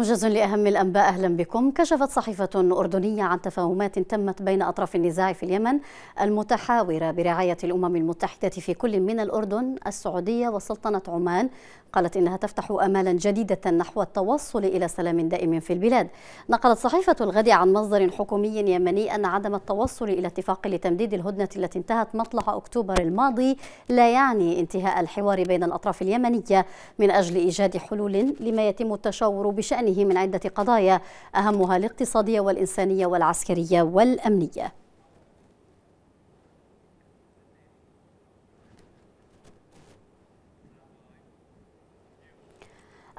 موجز لأهم الأنباء أهلا بكم كشفت صحيفة أردنية عن تفاهمات تمت بين أطراف النزاع في اليمن المتحاورة برعاية الأمم المتحدة في كل من الأردن السعودية وسلطنة عمان قالت إنها تفتح أمالا جديدة نحو التوصل إلى سلام دائم في البلاد نقلت صحيفة الغد عن مصدر حكومي يمني أن عدم التوصل إلى اتفاق لتمديد الهدنة التي انتهت مطلع أكتوبر الماضي لا يعني انتهاء الحوار بين الأطراف اليمنية من أجل إيجاد حلول لما يتم التشاور بشأنه بشأنه من عدة قضايا أهمها الاقتصادية والإنسانية والعسكرية والأمنية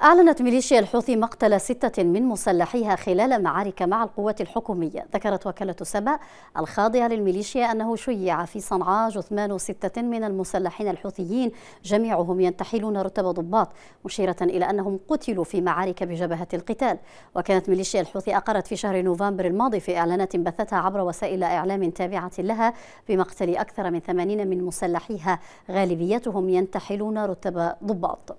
أعلنت ميليشيا الحوثي مقتل ستة من مسلحيها خلال معارك مع القوات الحكومية ذكرت وكالة سبأ الخاضعة للميليشيا أنه شيع في صنعاء جثمان ستة من المسلحين الحوثيين جميعهم ينتحلون رتب ضباط مشيرة إلى أنهم قتلوا في معارك بجبهة القتال وكانت ميليشيا الحوثي أقرت في شهر نوفمبر الماضي في إعلانات بثتها عبر وسائل إعلام تابعة لها بمقتل أكثر من ثمانين من مسلحيها غالبيتهم ينتحلون رتب ضباط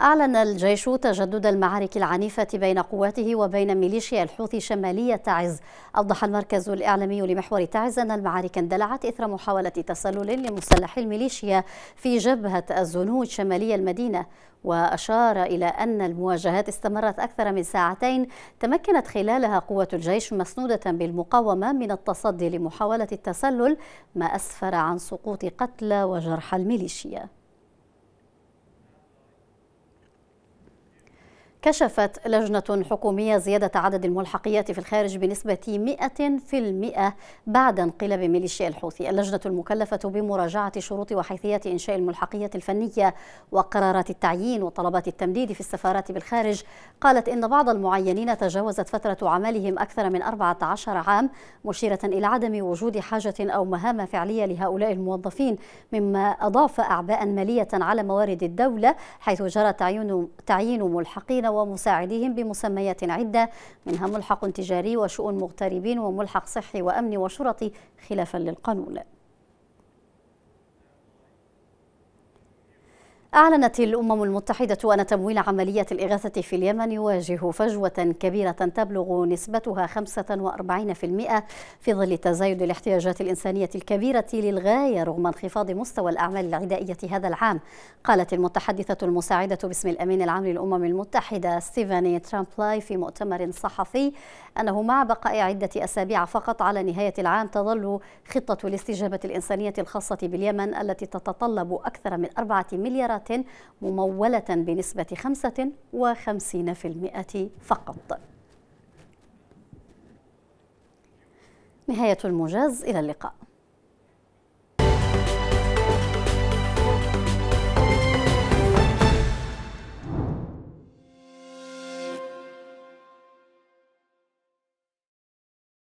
أعلن الجيش تجدد المعارك العنيفة بين قواته وبين ميليشيا الحوثي شمالية تعز أوضح المركز الإعلامي لمحور تعز أن المعارك اندلعت إثر محاولة تسلل لمسلح الميليشيا في جبهة الزنود شمالي المدينة وأشار إلى أن المواجهات استمرت أكثر من ساعتين تمكنت خلالها قوة الجيش مسنودة بالمقاومة من التصدي لمحاولة التسلل ما أسفر عن سقوط قتلى وجرحى الميليشيا كشفت لجنة حكومية زيادة عدد الملحقيات في الخارج بنسبة 100% بعد انقلاب ميليشيا الحوثي اللجنة المكلفة بمراجعة شروط وحيثيات إنشاء الملحقية الفنية وقرارات التعيين وطلبات التمديد في السفارات بالخارج قالت إن بعض المعينين تجاوزت فترة عملهم أكثر من 14 عام مشيرة إلى عدم وجود حاجة أو مهام فعلية لهؤلاء الموظفين مما أضاف أعباء مالية على موارد الدولة حيث جرى تعيين ملحقين ومساعديهم بمسميات عدة منها ملحق تجاري وشؤون مغتربين وملحق صحي وأمن وشرطي خلافا للقانون أعلنت الأمم المتحدة أن تمويل عملية الإغاثة في اليمن يواجه فجوة كبيرة تبلغ نسبتها 45% في ظل تزايد الاحتياجات الإنسانية الكبيرة للغاية رغم انخفاض مستوى الأعمال العدائية هذا العام قالت المتحدثة المساعدة باسم الأمين العام للأمم المتحدة ستيفاني ترامبلاي في مؤتمر صحفي أنه مع بقاء عدة أسابيع فقط على نهاية العام تظل خطة الاستجابة الإنسانية الخاصة باليمن التي تتطلب أكثر من 4 مليارات ممولة بنسبة 55% فقط نهاية الموجز إلى اللقاء